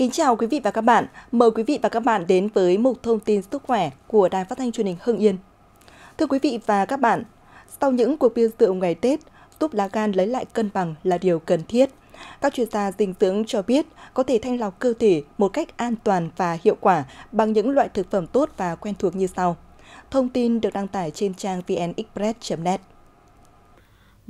Kính chào quý vị và các bạn. Mời quý vị và các bạn đến với mục thông tin sức khỏe của Đài Phát thanh Truyền hình Hưng Yên. Thưa quý vị và các bạn, sau những cuộc bia tượng ngày Tết, giúp lá gan lấy lại cân bằng là điều cần thiết. Các chuyên gia dinh dưỡng cho biết có thể thanh lọc cơ thể một cách an toàn và hiệu quả bằng những loại thực phẩm tốt và quen thuộc như sau. Thông tin được đăng tải trên trang vnexpress.net.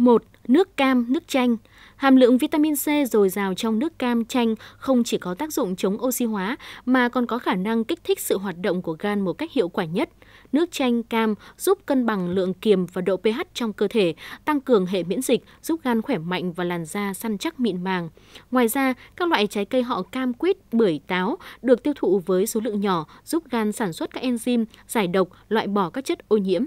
1. Nước cam, nước chanh. Hàm lượng vitamin C dồi dào trong nước cam chanh không chỉ có tác dụng chống oxy hóa mà còn có khả năng kích thích sự hoạt động của gan một cách hiệu quả nhất. Nước chanh cam giúp cân bằng lượng kiềm và độ pH trong cơ thể, tăng cường hệ miễn dịch, giúp gan khỏe mạnh và làn da săn chắc mịn màng. Ngoài ra, các loại trái cây họ cam quýt, bưởi, táo được tiêu thụ với số lượng nhỏ, giúp gan sản xuất các enzyme giải độc, loại bỏ các chất ô nhiễm.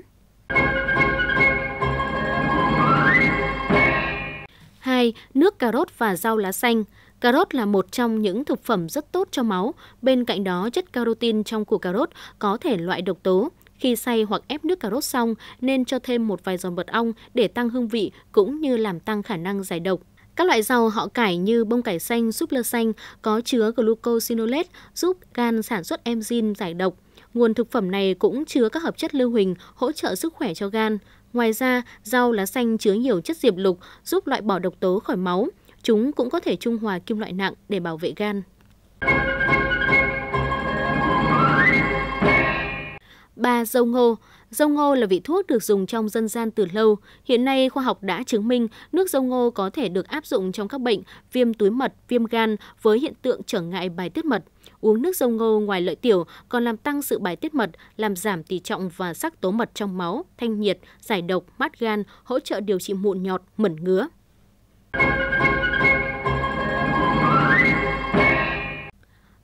chay, nước cà rốt và rau lá xanh. Cà rốt là một trong những thực phẩm rất tốt cho máu, bên cạnh đó chất carotin trong củ cà rốt có thể loại độc tố. Khi xay hoặc ép nước cà rốt xong, nên cho thêm một vài giòn mật ong để tăng hương vị cũng như làm tăng khả năng giải độc. Các loại rau họ cải như bông cải xanh, súp lơ xanh có chứa glucosinolate giúp gan sản xuất enzyme giải độc. Nguồn thực phẩm này cũng chứa các hợp chất lưu huỳnh hỗ trợ sức khỏe cho gan. Ngoài ra, rau lá xanh chứa nhiều chất diệp lục giúp loại bỏ độc tố khỏi máu. Chúng cũng có thể trung hòa kim loại nặng để bảo vệ gan. 3. Dâu ngô Dâu ngô là vị thuốc được dùng trong dân gian từ lâu. Hiện nay, khoa học đã chứng minh nước dâu ngô có thể được áp dụng trong các bệnh viêm túi mật, viêm gan với hiện tượng trở ngại bài tiết mật. Uống nước dâu ngô ngoài lợi tiểu còn làm tăng sự bài tiết mật, làm giảm tỷ trọng và sắc tố mật trong máu, thanh nhiệt, giải độc, mát gan, hỗ trợ điều trị mụn nhọt, mẩn ngứa.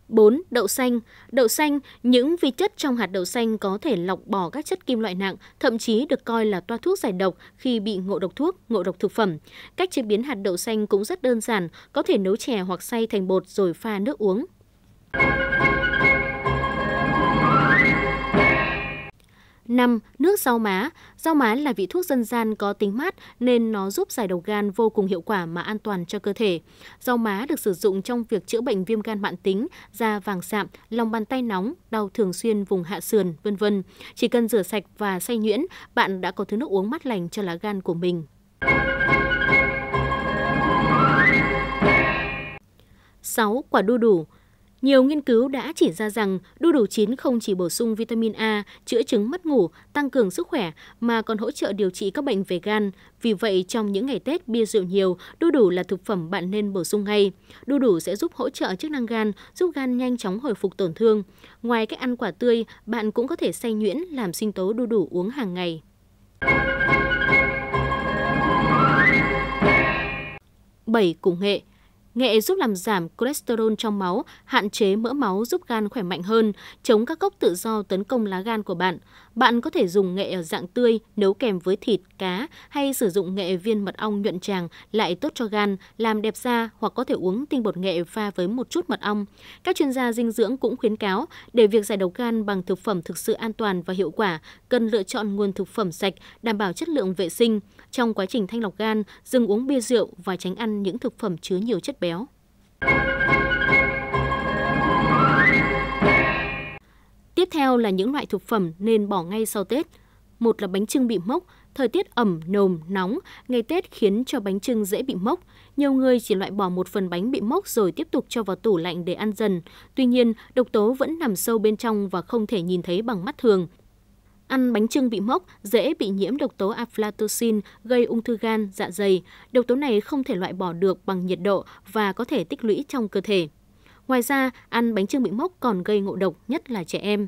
4. Đậu xanh. Đậu xanh, những vi chất trong hạt đậu xanh có thể lọc bỏ các chất kim loại nặng, thậm chí được coi là toa thuốc giải độc khi bị ngộ độc thuốc, ngộ độc thực phẩm. Cách chế biến hạt đậu xanh cũng rất đơn giản, có thể nấu chè hoặc xay thành bột rồi pha nước uống. 5. Nước rau má. Rau má là vị thuốc dân gian có tính mát nên nó giúp giải độc gan vô cùng hiệu quả mà an toàn cho cơ thể. Rau má được sử dụng trong việc chữa bệnh viêm gan mãn tính, da vàng sạm, lòng bàn tay nóng, đau thường xuyên vùng hạ sườn, vân vân. Chỉ cần rửa sạch và xay nhuyễn, bạn đã có thứ nước uống mát lành cho lá gan của mình. sáu Quả đu đủ nhiều nghiên cứu đã chỉ ra rằng đu đủ chín không chỉ bổ sung vitamin A, chữa chứng mất ngủ, tăng cường sức khỏe mà còn hỗ trợ điều trị các bệnh về gan. Vì vậy, trong những ngày Tết bia rượu nhiều, đu đủ là thực phẩm bạn nên bổ sung ngay. Đu đủ sẽ giúp hỗ trợ chức năng gan, giúp gan nhanh chóng hồi phục tổn thương. Ngoài cách ăn quả tươi, bạn cũng có thể xay nhuyễn làm sinh tố đu đủ uống hàng ngày. Bảy Củ nghệ – Nghệ giúp làm giảm cholesterol trong máu, hạn chế mỡ máu giúp gan khỏe mạnh hơn, chống các gốc tự do tấn công lá gan của bạn. Bạn có thể dùng nghệ ở dạng tươi, nấu kèm với thịt, cá hay sử dụng nghệ viên mật ong nhuận tràng lại tốt cho gan, làm đẹp da hoặc có thể uống tinh bột nghệ pha với một chút mật ong. Các chuyên gia dinh dưỡng cũng khuyến cáo để việc giải độc gan bằng thực phẩm thực sự an toàn và hiệu quả, cần lựa chọn nguồn thực phẩm sạch, đảm bảo chất lượng vệ sinh. Trong quá trình thanh lọc gan, dừng uống bia rượu và tránh ăn những thực phẩm chứa nhiều chất béo. Tiếp theo là những loại thực phẩm nên bỏ ngay sau Tết. Một là bánh trưng bị mốc, thời tiết ẩm, nồm, nóng, ngày Tết khiến cho bánh trưng dễ bị mốc. Nhiều người chỉ loại bỏ một phần bánh bị mốc rồi tiếp tục cho vào tủ lạnh để ăn dần. Tuy nhiên, độc tố vẫn nằm sâu bên trong và không thể nhìn thấy bằng mắt thường. Ăn bánh trưng bị mốc dễ bị nhiễm độc tố aflatoxin gây ung thư gan, dạ dày. Độc tố này không thể loại bỏ được bằng nhiệt độ và có thể tích lũy trong cơ thể. Ngoài ra, ăn bánh trưng bị mốc còn gây ngộ độc, nhất là trẻ em.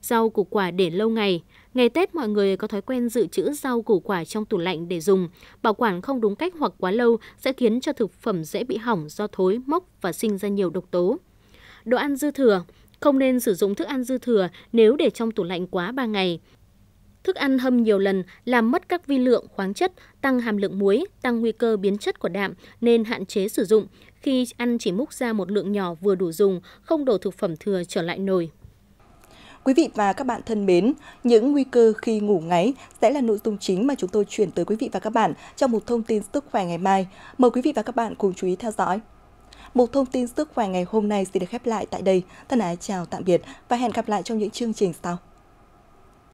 Rau củ quả để lâu ngày. Ngày Tết mọi người có thói quen dự trữ rau củ quả trong tủ lạnh để dùng. Bảo quản không đúng cách hoặc quá lâu sẽ khiến cho thực phẩm dễ bị hỏng do thối, mốc và sinh ra nhiều độc tố. Đồ ăn dư thừa. Không nên sử dụng thức ăn dư thừa nếu để trong tủ lạnh quá 3 ngày. Thức ăn hâm nhiều lần làm mất các vi lượng khoáng chất, tăng hàm lượng muối, tăng nguy cơ biến chất của đạm nên hạn chế sử dụng. Khi ăn chỉ múc ra một lượng nhỏ vừa đủ dùng, không đổ thực phẩm thừa trở lại nồi. Quý vị và các bạn thân mến, những nguy cơ khi ngủ ngáy sẽ là nội dung chính mà chúng tôi chuyển tới quý vị và các bạn trong một thông tin sức khỏe ngày mai. Mời quý vị và các bạn cùng chú ý theo dõi. Một thông tin sức khỏe ngày hôm nay sẽ được khép lại tại đây. Thân ái chào tạm biệt và hẹn gặp lại trong những chương trình sau.